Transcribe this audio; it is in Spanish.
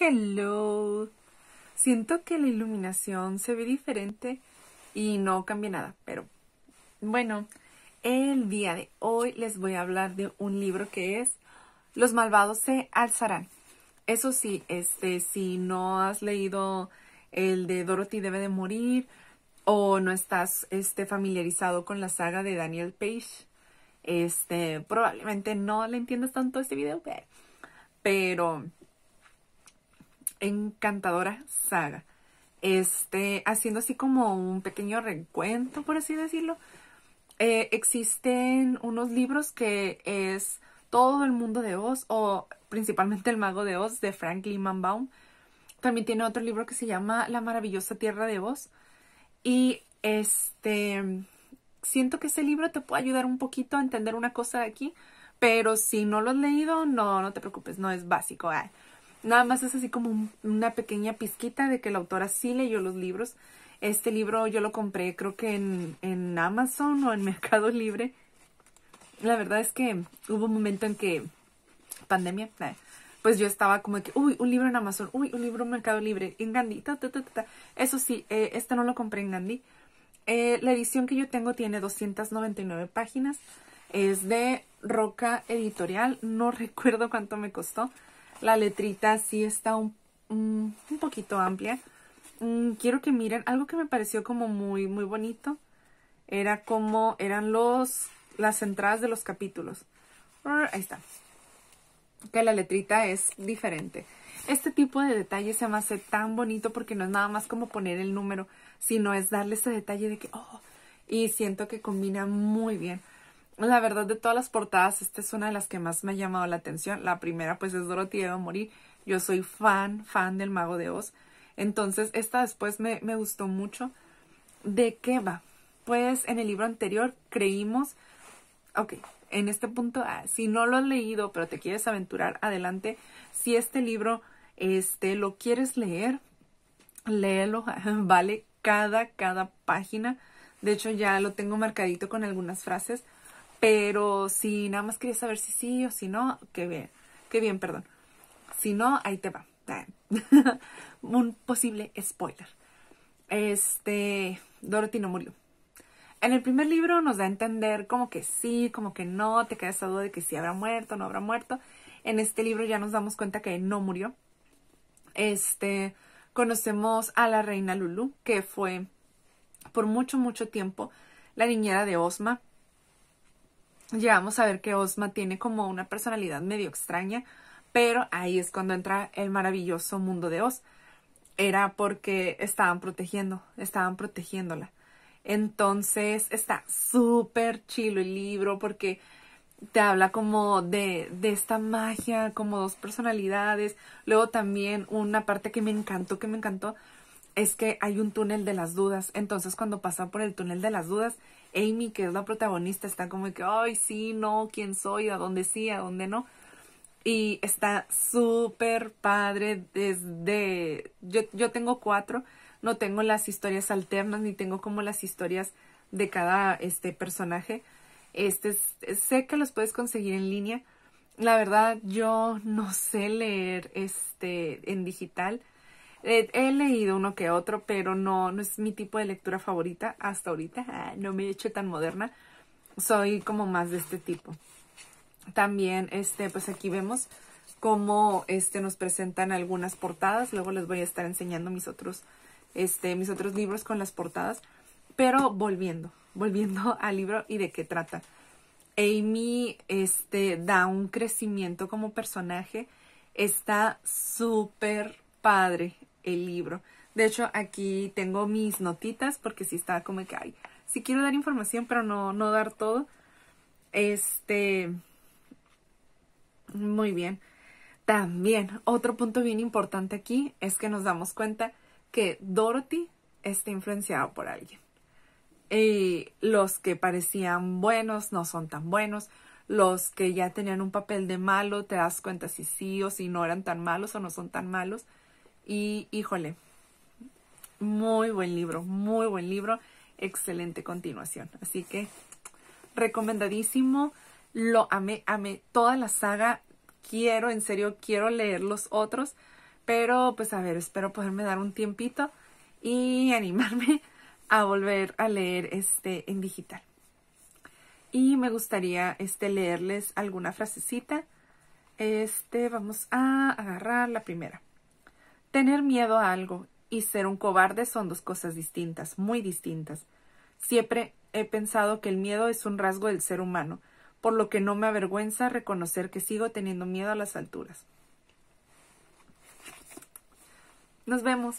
Hello. Siento que la iluminación se ve diferente y no cambia nada, pero bueno, el día de hoy les voy a hablar de un libro que es Los malvados se alzarán. Eso sí, este si no has leído el de Dorothy debe de morir o no estás este familiarizado con la saga de Daniel Page, este probablemente no le entiendas tanto este video, pero encantadora saga. Este, haciendo así como un pequeño recuento, por así decirlo, eh, existen unos libros que es todo el mundo de Oz o principalmente el mago de Oz de Frank Manbaum Baum. También tiene otro libro que se llama La maravillosa tierra de Oz y este siento que ese libro te puede ayudar un poquito a entender una cosa aquí, pero si no lo has leído, no no te preocupes, no es básico. Ah. Nada más es así como una pequeña pizquita de que la autora sí leyó los libros. Este libro yo lo compré creo que en, en Amazon o en Mercado Libre. La verdad es que hubo un momento en que, pandemia, eh, pues yo estaba como que, uy, un libro en Amazon, uy, un libro en Mercado Libre, en Gandhi, Eso sí, eh, este no lo compré en Gandhi. Eh, la edición que yo tengo tiene 299 páginas. Es de Roca Editorial. No recuerdo cuánto me costó. La letrita sí está un, poquito amplia. Mm, quiero que miren algo que me pareció como muy, muy bonito. Era como eran los las entradas de los capítulos. Ahí está. Que la letrita es diferente. Este tipo de detalle se me hace tan bonito porque no es nada más como poner el número, sino es darle ese detalle de que, oh, y siento que combina muy bien la verdad de todas las portadas, esta es una de las que más me ha llamado la atención. La primera pues es Dorothy Debe Morir. Yo soy fan, fan del Mago de Oz. Entonces esta después me, gustó mucho. ¿De qué va? Pues en el libro anterior creímos, ok, en este punto, ah, si no lo has leído pero te quieres aventurar, adelante. Si este libro este, lo quieres leer, léelo, vale cada, cada página. De hecho ya lo tengo marcadito con algunas frases pero si nada más querías saber si sí o si no, qué bien, qué bien, perdón. Si no, ahí te va. Un posible spoiler. Este, Dorothy no murió. En el primer libro nos da a entender como que sí, como que no, te quedas a duda de que si habrá muerto, no habrá muerto. En este libro ya nos damos cuenta que no murió. Este, conocemos a la reina Lulu, que fue por mucho, mucho tiempo la niñera de Osma, llegamos a ver que Osma tiene como una personalidad medio extraña, pero ahí es cuando entra el maravilloso mundo de Oz. Era porque estaban protegiendo, estaban protegiéndola. Entonces está súper chilo el libro porque te habla como de, de esta magia, como dos personalidades. Luego también una parte que me encantó, que me encantó, es que hay un túnel de las dudas. Entonces cuando pasa por el túnel de las dudas, Amy, que es la protagonista, está como que, ay, sí, no, quién soy, a dónde sí, a dónde no. Y está súper padre desde... Yo, tengo cuatro, no tengo las historias alternas, ni tengo como las historias de cada este, personaje. Este, sé que los puedes conseguir en línea. La verdad, yo no sé leer este, en digital. Eh, he leído uno que otro, pero no, no es mi tipo de lectura favorita hasta ahorita. no me he hecho tan moderna. Soy como más de este tipo. También, este, pues aquí vemos cómo este, nos presentan algunas portadas. Luego les voy a estar enseñando mis otros, este, mis otros libros con las portadas. Pero volviendo, volviendo al libro y de qué trata. Amy este, da un crecimiento como personaje. Está súper padre el libro. De hecho, aquí tengo mis notitas porque sí está como que, hay, si quiero dar información, pero no, no dar todo. Este, muy bien. También, otro punto bien importante aquí es que nos damos cuenta que Dorothy está influenciada por alguien. Y los que parecían buenos no son tan buenos. Los que ya tenían un papel de malo, te das cuenta si sí o si no eran tan malos o no son tan malos. Y híjole, muy buen libro, muy buen libro, excelente continuación. Así que recomendadísimo, lo amé, amé toda la saga, quiero, en serio, quiero leer los otros, pero pues a ver, espero poderme dar un tiempito y animarme a volver a leer este en digital. Y me gustaría este, leerles alguna frasecita. Este, vamos a agarrar la primera. Tener miedo a algo y ser un cobarde son dos cosas distintas, muy distintas. Siempre he pensado que el miedo es un rasgo del ser humano, por lo que no me avergüenza reconocer que sigo teniendo miedo a las alturas. Nos vemos.